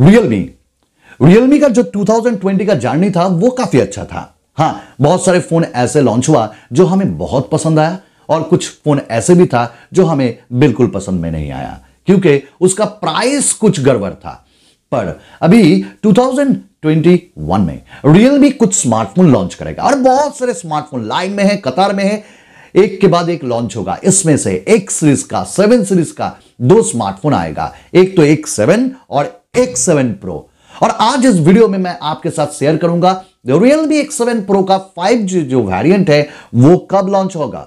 Realme Realme का जो 2020 का जर्नी था वो काफी अच्छा था हाँ बहुत सारे फोन ऐसे लॉन्च हुआ जो हमें बहुत पसंद आया और कुछ फोन ऐसे भी था जो हमें बिल्कुल पसंद में नहीं आया क्योंकि उसका प्राइस कुछ गड़बड़ था पर अभी 2021 में रियलमी कुछ स्मार्टफोन लॉन्च करेगा और बहुत सारे स्मार्टफोन लाइन में है कतार में है एक के बाद एक लॉन्च होगा इसमें से एक सीरीज का सेवन सीरीज का दो स्मार्टफोन आएगा एक तो एक सेवन और एक्स सेवन प्रो और आज इस वीडियो में मैं आपके साथ शेयर करूंगा रियलमी एक्स सेवन प्रो का फाइव जो वेरिएंट है वो कब लॉन्च होगा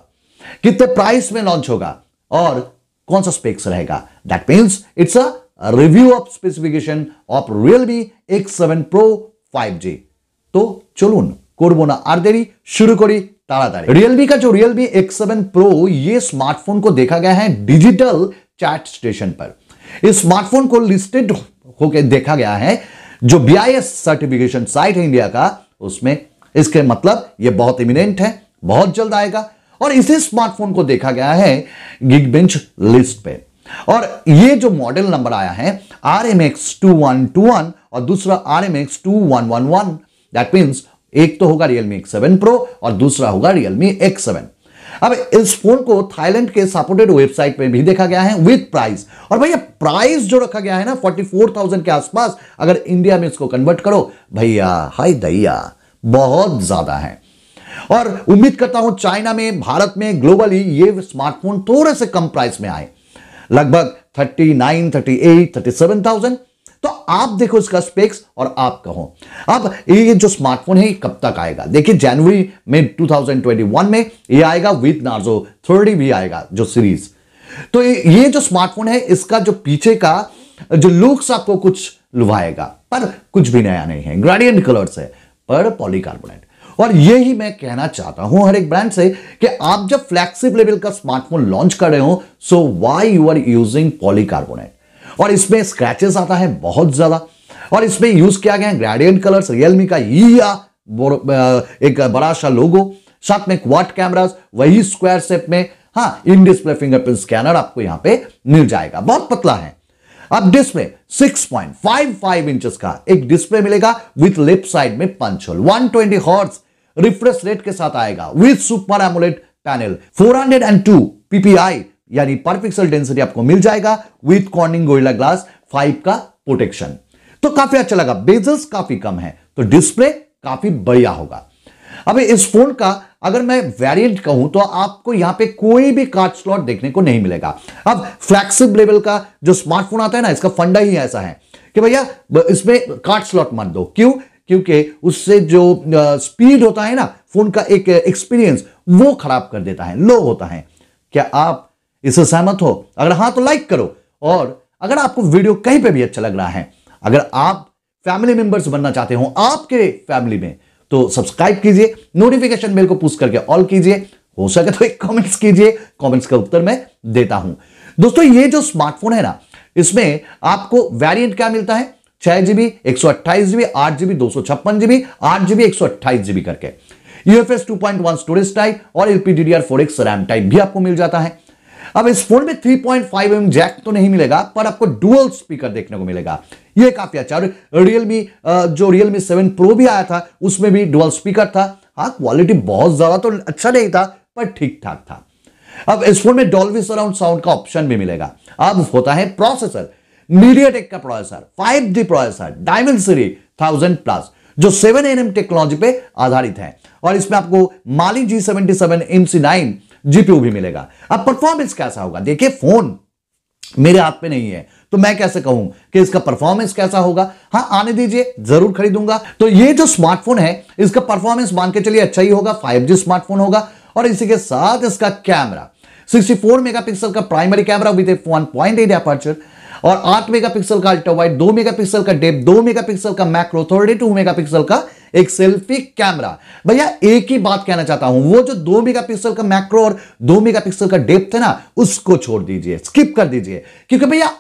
कितने प्राइस में लॉन्च होगा और कौन सा स्पेक्स रहेगा that means it's a review of specification of Realme X seven Pro five G তো চলুন করবো না আর দেরি শুরু করি তাড়াতাড়ি रियलमी का जो रियलमी एक्स सेवन प्रो ये स्मार्टफोन को देखा गया है डिजिटल चैट स्टेशन पर इस स्मार्टफोन को लिस्टेड होके देखा गया है जो बीआईएस सर्टिफिकेशन साइट है इंडिया का उसमें इसके मतलब ये बहुत इमिनेंट है बहुत जल्द आएगा और इसी स्मार्टफोन को देखा गया है गिग बेंच लिस्ट पे और ये जो मॉडल नंबर आया है R M X two one two one और दूसरा R M X two one one one that means एक तो होगा रियलमी एक्स सेवन प्रो और दूसरा होगा रियलमी एक्स सेवन अब इस फोन को थाईलैंड के सपोर्टेड वेबसाइट पे भी देखा गया है विथ प्राइस और भैया प्राइस जो रखा गया है ना 44,000 के आसपास अगर इंडिया में इसको कन्वर्ट करो भैया हाय दैया बहुत ज्यादा है और उम्मीद करता हूं चाइना में भारत में ग्लोबली ये स्मार्टफोन थोड़े से कम प्राइस में आए लगभग थर्टी थर्टी सेवन थाउजेंड तो आप देखो इसका स्पेक्स और आप कहो अब ये जो स्मार्टफोन है ये कब तक आएगा देखिए जनवरी में 2021 में ये आएगा विद नार्जो थर्डी भी आएगा जो सीरीज तो ये जो स्मार्टफोन है इसका जो पीछे का जो लुक्स आपको कुछ लुभाएगा पर कुछ भी नया नहीं है ग्रेडियंट कलर्स है पर पॉलीकार्बोनेट और यही मैं कहना चाहता हूं हर एक ब्रांड से कि आप जब फ्लेक्सिबल लेवल का स्मार्टफोन लॉन्च कर रहे हो so why you are using polycarbonate और इसमें स्क्रैचेस आता है बहुत ज़्यादा और इसमें यूज़ किया गया है ग्रेडियंट कलर्स रियलमी का ही या एक बड़ा सा लोगो साथ में क्वाट कैमरास वही स्क्वायर सेप में हाँ इन डिस्प्ले फिंगरप्रिंट स्कैनर आपको यहां पे मिल जाएगा बहुत पतला है अब डिस्प्ले 6.55 पॉइंट इंचेस का एक डिस्प्ले मिलेगा विथ लेफ्ट साइड में punch hole 120 twenty hertz refresh rate के साथ आएगा with super AMOLED panel four hundred and two PPI यानी पर पिक्सल डेंसिटी आपको मिल जाएगा with Corning Gorilla glass five का प्रोटेक्शन तो काफी अच्छा लगा बेजल्स काफी कम है तो डिस्प्ले काफी बढ़िया होगा अब इस फोन का अगर मैं वेरिएंट कहूं तो आपको यहां पे कोई भी कार्ड स्लॉट देखने को नहीं मिलेगा अब फ्लैक्सिब लेवल का जो स्मार्टफोन आता है ना इसका फंडा ही ऐसा है कि भैया इसमें कार्ड स्लॉट मत दो क्यों क्योंकि उससे जो स्पीड होता है ना फोन का एक एक्सपीरियंस वो खराब कर देता है लो होता है क्या आप इससे सहमत हो अगर हाँ तो लाइक करो और अगर आपको वीडियो कहीं पे भी अच्छा लग रहा है अगर आप फैमिली मेंबर्स बनना चाहते हो आपके फैमिली में तो सब्सक्राइब कीजिए नोटिफिकेशन बेल को पुश करके ऑल कीजिए हो सके तो एक कमेंट्स कीजिए कमेंट्स का उत्तर मैं देता हूं दोस्तों ये जो स्मार्टफोन है ना इसमें आपको वेरिएंट क्या मिलता है छह जीबी एक सौ अट्ठाईस जीबी आठ जीबी दो सौ छप्पन जीबी आठ जीबी एक सौ अट्ठाईस जीबी करके यूएफएस वन स्टोरेज टाइप और एलपीडीडीआर एक्स रैम टाइप भी आपको मिल जाता है अब इस फोन में 3.5 पॉइंट जैक तो नहीं मिलेगा पर आपको डुअल स्पीकर देखने को मिलेगा ये काफी अच्छा और रियलमी जो रियलमी सेवन प्रो भी आया था उसमें भी डुअल स्पीकर था हाँ क्वालिटी बहुत ज्यादा तो अच्छा नहीं था पर ठीक ठाक था अब इस फोन में डॉल्वी सराउंड साउंड का ऑप्शन भी मिलेगा अब होता है प्रोसेसर मीडिया टेक का प्रोसेसर जी processor Dimensity thousand plus जो एन टेक्नोलॉजी पे आधारित है और इसमें आपको Mali G seventy seven M C nine GPU भी मिलेगा अब परफॉर्मेंस कैसा होगा देखिए फोन मेरे हाथ में नहीं है तो मैं कैसे कहूं कि इसका परफॉर्मेंस कैसा होगा हाँ आने दीजिए जरूर खरीदूंगा तो ये जो स्मार्टफोन है इसका परफॉर्मेंस मान के चलिए अच्छा ही होगा फाइव स्मार्टफोन होगा और इसी के साथ इसका कैमरा 64 मेगापिक्सल का primary camera with one point aperture और 8 मेगापिक्सल का अल्ट्रा वाइट 2 मेगापिक्सल का डेप 2 मेगापिक्सल का मैक्रो थर्टी टू मेगा का एक सेल्फी कैमरा भैया एक ही बात कहना चाहता हूं वो जो दो मेगापिक्सल का मैक्रो और दो मेगापिक्सल का डेप्थ है ना उसको छोड़ दीजिए स्किप कर दीजिए क्योंकि भैया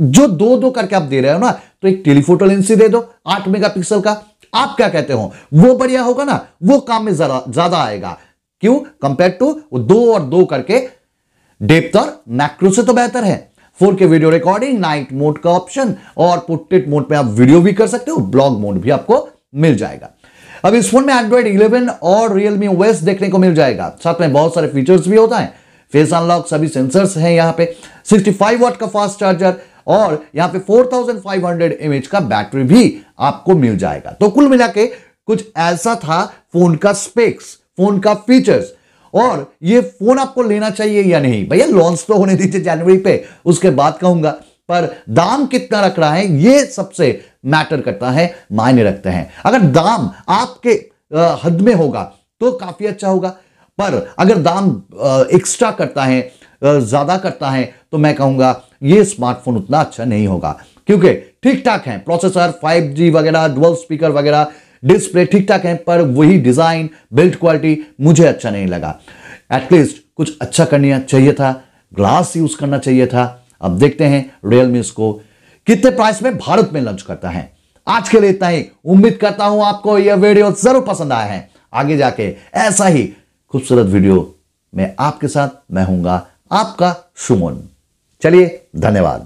जो दो दो करके आप दे रहे हो ना तो एक टेलीफोटो लेंस ही दे दो आठ मेगापिक्सल का आप क्या कहते हो वो बढ़िया होगा ना वो काम में ज्यादा आएगा क्यों कंपेयर टू दो और दो करके डेप्थ और मैक्रो से तो बेहतर है four K video recording night mode का ऑप्शन और पोर्ट्रेट मोड में आप वीडियो भी कर सकते हो ब्लॉग मोड भी आपको मिल जाएगा अब इस फोन में एंड्रॉइड 11 और रियलमी ओएस देखने को मिल जाएगा साथ में बहुत सारे फीचर्स भी होता है फेस अनलॉक सभी सेंसर्स हैं यहाँ पे 65 वाट का फास्ट चार्जर और यहाँ पे 4500 mAh का बैटरी भी आपको मिल जाएगा तो कुल मिला के कुछ ऐसा था फोन का स्पेक्स फोन का फीचर्स और ये फोन आपको लेना चाहिए या नहीं भैया लॉन्च तो होने दीजिए जनवरी पे उसके बाद कहूंगा पर दाम कितना रख रहा है ये सबसे मैटर करता है मायने रखते हैं अगर दाम आपके हद में होगा तो काफी अच्छा होगा पर अगर दाम एक्स्ट्रा करता है ज़्यादा करता है तो मैं कहूँगा ये स्मार्टफोन उतना अच्छा नहीं होगा क्योंकि ठीक ठाक है प्रोसेसर 5G वगैरह डुअल स्पीकर वगैरह डिस्प्ले ठीक ठाक है पर वही डिज़ाइन बिल्ड क्वालिटी मुझे अच्छा नहीं लगा एटलीस्ट कुछ अच्छा करना चाहिए था ग्लास यूज़ करना चाहिए था अब देखते हैं रियलमी इसको कितने प्राइस में भारत में लॉन्च करता है आज के लिए इतना ही उम्मीद करता हूं आपको यह वीडियो जरूर पसंद आया है आगे जाके ऐसा ही खूबसूरत वीडियो में आपके साथ मैं हूंगा आपका सुमन चलिए धन्यवाद